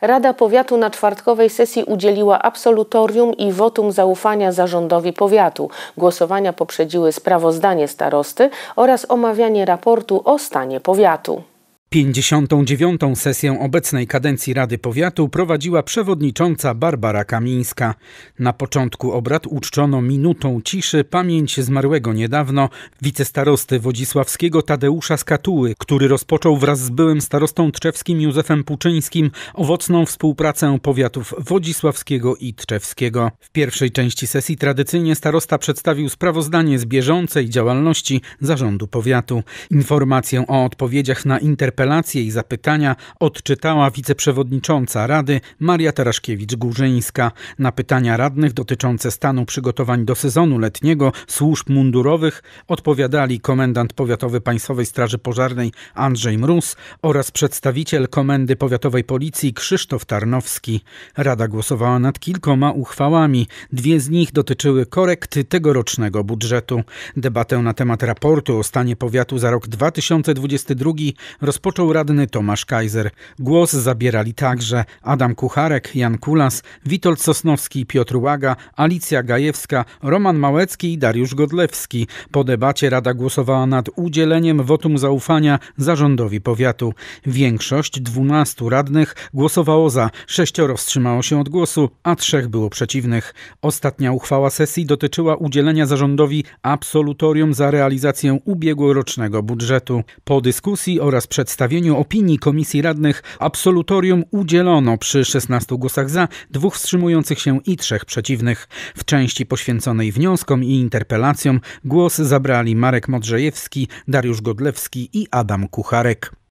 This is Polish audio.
Rada Powiatu na czwartkowej sesji udzieliła absolutorium i wotum zaufania zarządowi powiatu. Głosowania poprzedziły sprawozdanie starosty oraz omawianie raportu o stanie powiatu. 59. sesję obecnej kadencji Rady Powiatu prowadziła przewodnicząca Barbara Kamińska. Na początku obrad uczczono minutą ciszy pamięć zmarłego niedawno wicestarosty wodzisławskiego Tadeusza Skatuły, który rozpoczął wraz z byłym starostą tczewskim Józefem Puczyńskim owocną współpracę powiatów wodzisławskiego i tczewskiego. W pierwszej części sesji tradycyjnie starosta przedstawił sprawozdanie z bieżącej działalności zarządu powiatu. Informację o odpowiedziach na interpelacje Interpelacje i zapytania odczytała wiceprzewodnicząca Rady Maria Taraszkiewicz-Górzyńska. Na pytania radnych dotyczące stanu przygotowań do sezonu letniego służb mundurowych odpowiadali komendant powiatowy Państwowej Straży Pożarnej Andrzej Mróz oraz przedstawiciel Komendy Powiatowej Policji Krzysztof Tarnowski. Rada głosowała nad kilkoma uchwałami. Dwie z nich dotyczyły korekty tegorocznego budżetu. Debatę na temat raportu o stanie powiatu za rok 2022 rozpoczęła rozpoczął radny Tomasz Kaiser. Głos zabierali także Adam Kucharek, Jan Kulas, Witold Sosnowski, Piotr Łaga, Alicja Gajewska, Roman Małecki i Dariusz Godlewski. Po debacie Rada głosowała nad udzieleniem wotum zaufania zarządowi powiatu. Większość dwunastu radnych głosowało za, sześcioro wstrzymało się od głosu, a trzech było przeciwnych. Ostatnia uchwała sesji dotyczyła udzielenia zarządowi absolutorium za realizację ubiegłorocznego budżetu. Po dyskusji oraz przedstawieniu przedstawieniu opinii Komisji Radnych absolutorium udzielono przy 16 głosach za, dwóch wstrzymujących się i trzech przeciwnych. W części poświęconej wnioskom i interpelacjom głos zabrali Marek Modrzejewski, Dariusz Godlewski i Adam Kucharek.